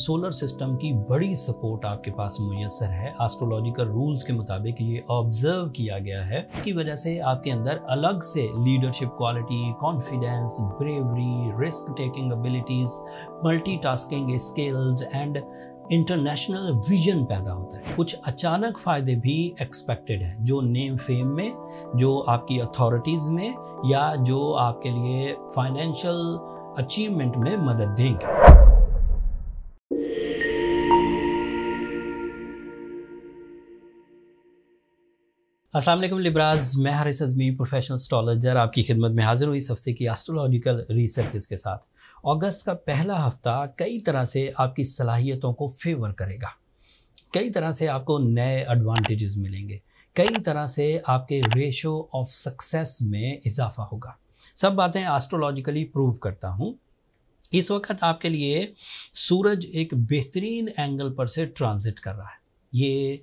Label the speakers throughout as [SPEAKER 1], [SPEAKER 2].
[SPEAKER 1] solar system की बड़ी support आपके पास मुयसर है एस्ट्रोलॉजिकल रूल्स के मुताबिक ये ऑब्जर्व किया गया है इसकी वजह से आपके अंदर अलग से leadership quality confidence bravery risk taking abilities multitasking skills and international vision पैदा होता है कुछ अचानक फायदे भी एक्सपेक्टेड हैं जो नेम फेम में जो आपकी अथॉरिटीज़ में या जो आपके लिए फाइनेंशियल अचीवमेंट में मदद देंगे असलम लिबराज मैं हारिस अजमी प्रोफेशनल स्टॉलजर आपकी खिदमत में हाजिर हुई सबसे की एस्ट्रोलॉजिकल रिसर्च के साथ अगस्त का पहला हफ्ता कई तरह से आपकी सलाहियतों को फेवर करेगा कई तरह से आपको नए एडवांटेजेस मिलेंगे कई तरह से आपके रेशो ऑफ सक्सेस में इजाफा होगा सब बातें एस्ट्रोलॉजिकली प्रूव करता हूँ इस वक्त आपके लिए सूरज एक बेहतरीन एंगल पर से ट्रांजिट कर रहा है ये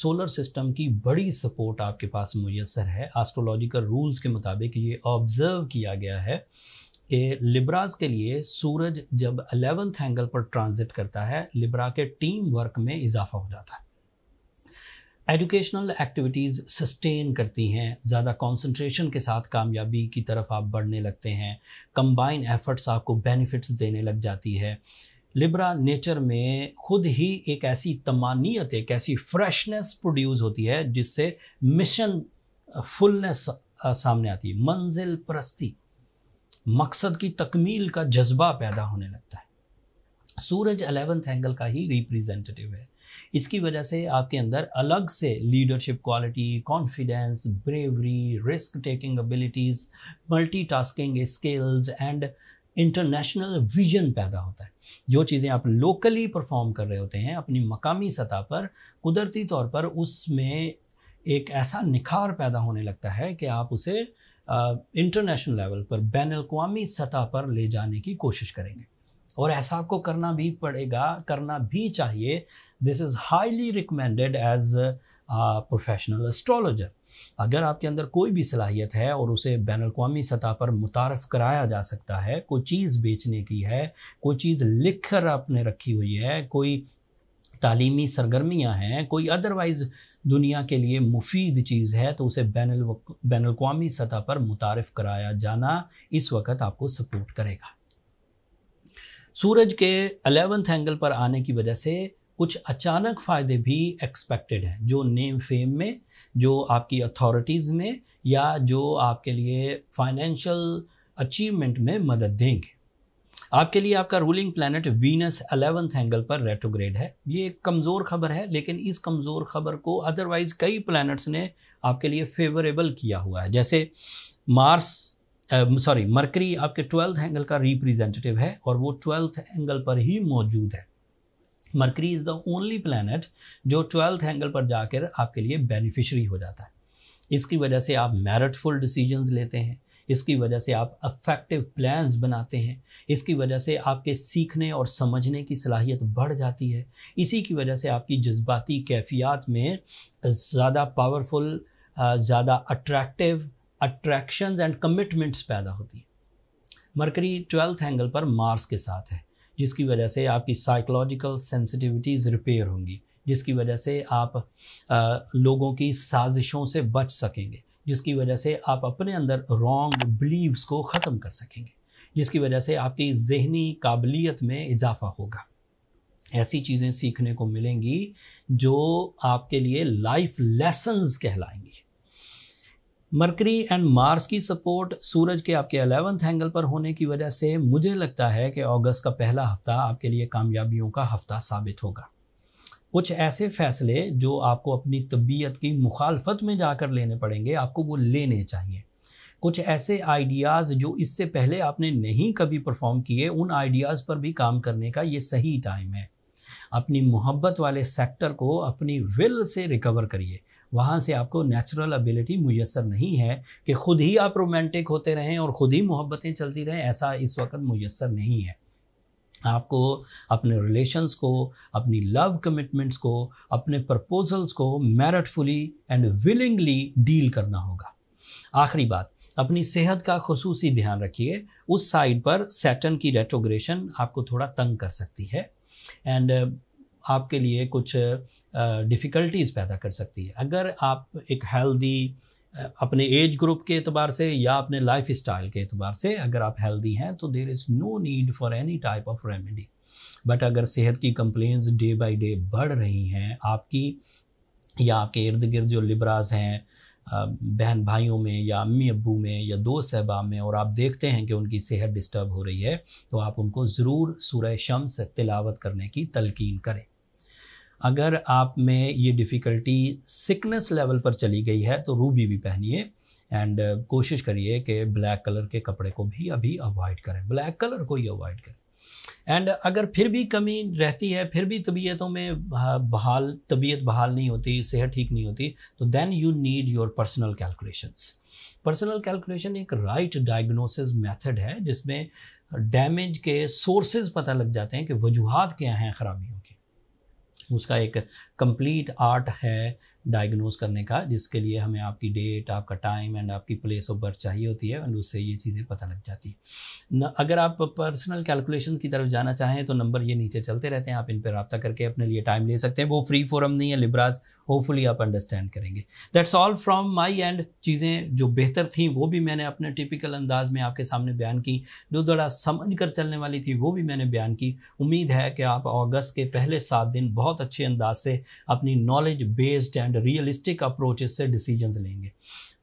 [SPEAKER 1] सोलर सिस्टम की बड़ी सपोर्ट आपके पास मैसर है एस्ट्रोलॉजिकल रूल्स के मुताबिक ये ऑब्ज़र्व किया गया है कि लिब्राज के लिए सूरज जब अलेवेंथ एंगल पर ट्रांजिट करता है लिब्रा के टीम वर्क में इजाफा हो जाता है एजुकेशनल एक्टिविटीज़ सस्टेन करती हैं ज़्यादा कंसंट्रेशन के साथ कामयाबी की तरफ आप बढ़ने लगते हैं कंबाइन एफर्ट्स आपको बेनिफिट्स देने लग जाती है लिब्रा नेचर में खुद ही एक ऐसी तमानियत एक ऐसी फ्रेशनेस प्रोड्यूस होती है जिससे मिशन फुलनेस uh, uh, सामने आती है मंजिल परस्ती मकसद की तकमील का जज्बा पैदा होने लगता है सूरज अलेवेंथ एंगल का ही रिप्रेजेंटेटिव है इसकी वजह से आपके अंदर अलग से leadership quality confidence bravery risk taking abilities multitasking skills and international vision पैदा होता है जो चीज़ें आप लोकली परफॉर्म कर रहे होते हैं अपनी मकामी सतह पर कुदरती तौर पर उसमें एक ऐसा निखार पैदा होने लगता है कि आप उसे इंटरनेशनल लेवल पर बैन अवी सतह पर ले जाने की कोशिश करेंगे और ऐसा आपको करना भी पड़ेगा करना भी चाहिए this is highly recommended as professional astrologer अगर आपके अंदर कोई भी सलाहियत है और उसे बैन अवी सतह पर मुतारफ़ कराया जा सकता है कोई चीज़ बेचने की है कोई चीज़ लिख कर आपने रखी हुई है कोई तालीमी सरगर्मियाँ हैं कोई अदरवाइज़ दुनिया के लिए मुफीद चीज़ है तो उसे बैन बैन अवी सतह पर मुतारफ़ कराया जाना इस वक्त आपको सपोर्ट करेगा सूरज के अलेवेंथ एंगल पर आने की वजह से कुछ अचानक फ़ायदे भी एक्सपेक्टेड हैं जो नेम फेम में जो आपकी अथॉरिटीज़ में या जो आपके लिए फाइनेंशियल अचीवमेंट में मदद देंगे आपके लिए आपका ruling planet Venus eleventh angle पर रेट्रोग्रेड है ये एक कमज़ोर खबर है लेकिन इस कमज़ोर खबर को अदरवाइज़ कई प्लैनेट्स ने आपके लिए फेवरेबल किया हुआ है जैसे मार्स सॉरी मरकरी आपके ट्वेल्थ एंगल का रिप्रेजेंटेटिव है और वो ट्वेल्थ एंगल पर ही मौजूद है Mercury is the only planet जो ट्वेल्थ एंगल पर जाकर आपके लिए बेनिफिशरी हो जाता है इसकी वजह से आप मेरिटफुल डिसीजंस लेते हैं इसकी वजह से आप अफेक्टिव प्लान्स बनाते हैं इसकी वजह से आपके सीखने और समझने की सलाहियत बढ़ जाती है इसी की वजह से आपकी जज्बाती कैफियत में ज़्यादा पावरफुल ज़्यादा अट्रैक्टिव अट्रैक्शंस एंड कमिटमेंट्स पैदा होती हैं मरकरी ट्वेल्थ एंगल पर मार्स के साथ है जिसकी वजह से आपकी साइकोलॉजिकल सेंसिटिविटीज़ रिपेयर होंगी जिसकी वजह से आप आ, लोगों की साजिशों से बच सकेंगे जिसकी वजह से आप अपने अंदर रॉन्ग बिलीव्स को ख़त्म कर सकेंगे जिसकी वजह से आपकी जहनी काबिलियत में इजाफा होगा ऐसी चीज़ें सीखने को मिलेंगी जो आपके लिए लाइफ लेसन्स कहलाएंगी मरकरी एंड मार्स की सपोर्ट सूरज के आपके अलेवंथ एंगल पर होने की वजह से मुझे लगता है कि अगस्त का पहला हफ्ता आपके लिए कामयाबियों का हफ्ता साबित होगा कुछ ऐसे फैसले जो आपको अपनी तबीयत की मुखालफत में जाकर लेने पड़ेंगे आपको वो लेने चाहिए कुछ ऐसे आइडियाज़ जो इससे पहले आपने नहीं कभी परफॉर्म किए उन आइडियाज़ पर भी काम करने का ये सही टाइम है अपनी मोहब्बत वाले सेक्टर को अपनी विल से रिकवर करिए वहाँ से आपको नेचुरल एबिलिटी मुयसर नहीं है कि खुद ही आप रोमांटिक होते रहें और ख़ुद ही मोहब्बतें चलती रहें ऐसा इस वक्त मुयसर नहीं है आपको अपने रिलेशंस को अपनी लव कमिटमेंट्स को अपने प्रपोजल्स को मेरिटफुली एंड विलिंगली डील करना होगा आखिरी बात अपनी सेहत का खसूस ध्यान रखिए उस साइड पर सैटन की रेट्रोग्रेशन आपको थोड़ा तंग कर सकती है एंड आपके लिए कुछ डिफ़िकल्टीज़ पैदा कर सकती है अगर आप एक हेल्दी अपने एज ग्रुप के अतबार से या अपने लाइफ स्टाइल के अतबार से अगर आप हेल्दी हैं तो there is no need for any type of remedy but अगर सेहत की कंप्लेंस डे बाय डे बढ़ रही हैं आपकी या आपके इर्द गिर्द जो लिब्रास हैं बहन भाइयों में या अम्मी अबू में या दोस्त अहबाब में और आप देखते हैं कि उनकी सेहत डिस्टर्ब हो रही है तो आप उनको ज़रूर सूर्य शम्स तिलावत करने की तलकीन करें अगर आप में ये डिफ़िकल्टी सिकनेस लेवल पर चली गई है तो रूबी भी पहनिए एंड uh, कोशिश करिए कि ब्लैक कलर के कपड़े को भी अभी अवॉइड करें ब्लैक कलर को ही अवॉइड करें एंड अगर फिर भी कमी रहती है फिर भी तबीयतों में बहाल तबीयत बहाल नहीं होती सेहत ठीक नहीं होती तो then you need your personal calculations personal calculation एक राइट डायग्नोसिस मेथड है जिसमें डैमेज के सोर्सेज पता लग जाते हैं कि वजूहत क्या हैं खराबियों की उसका एक कंप्लीट आर्ट है डायग्नोज करने का जिसके लिए हमें आपकी डेट आपका टाइम एंड आपकी प्लेस ऑफ बर्थ चाहिए होती है एंड उससे ये चीज़ें पता लग जाती हैं अगर आप पर्सनल कैलकुलेशन की तरफ जाना चाहें तो नंबर ये नीचे चलते रहते हैं आप इन पर रबता करके अपने लिए टाइम ले सकते हैं वो फ्री फोरम नहीं है लिब्राज होपफुली आप अंडरस्टैंड करेंगे that's all from my end चीज़ें जो बेहतर थी वो भी मैंने अपने टिपिकल अंदाज में आपके सामने बयान की जो थोड़ा समझ कर चलने वाली थी वो भी मैंने बयान की उम्मीद है कि आप अगस्त के पहले सात दिन बहुत बहुत अच्छे अंदाज से अपनी knowledge based and realistic approaches से डिसीजंस लेंगे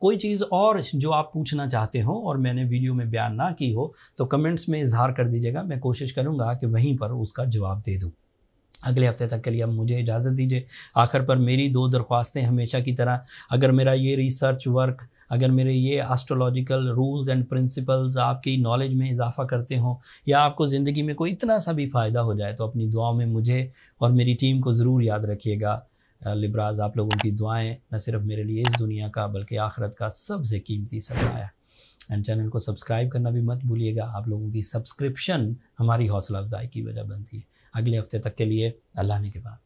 [SPEAKER 1] कोई चीज़ और जो आप पूछना चाहते हो और मैंने वीडियो में बयान ना की हो तो कमेंट्स में इजहार कर दीजिएगा मैं कोशिश करूँगा कि वहीं पर उसका जवाब दे दूँ अगले हफ्ते तक के लिए अब मुझे इजाज़त दीजिए आखिर पर मेरी दो दरख्वास्तें हमेशा की तरह अगर मेरा ये रिसर्च वर्क अगर मेरे ये एस्ट्रोलॉजिकल रूल्स एंड प्रिंसिपल्स आपकी नॉलेज में इजाफा करते हों या आपको ज़िंदगी में कोई इतना सा भी फ़ायदा हो जाए तो अपनी दुआओं में मुझे और मेरी टीम को ज़रूर याद रखिएगा लिब्राज आप लोगों की दुआएं न सिर्फ मेरे लिए इस दुनिया का बल्कि आखरत का सबसे कीमती सरमाया एंड चैनल को सब्सक्राइब करना भी मत भूलिएगा आप लोगों की सब्सक्रिप्शन हमारी हौसला अफजाई की वजह बनती है अगले हफ्ते तक के लिए अल्लाह ने के बाद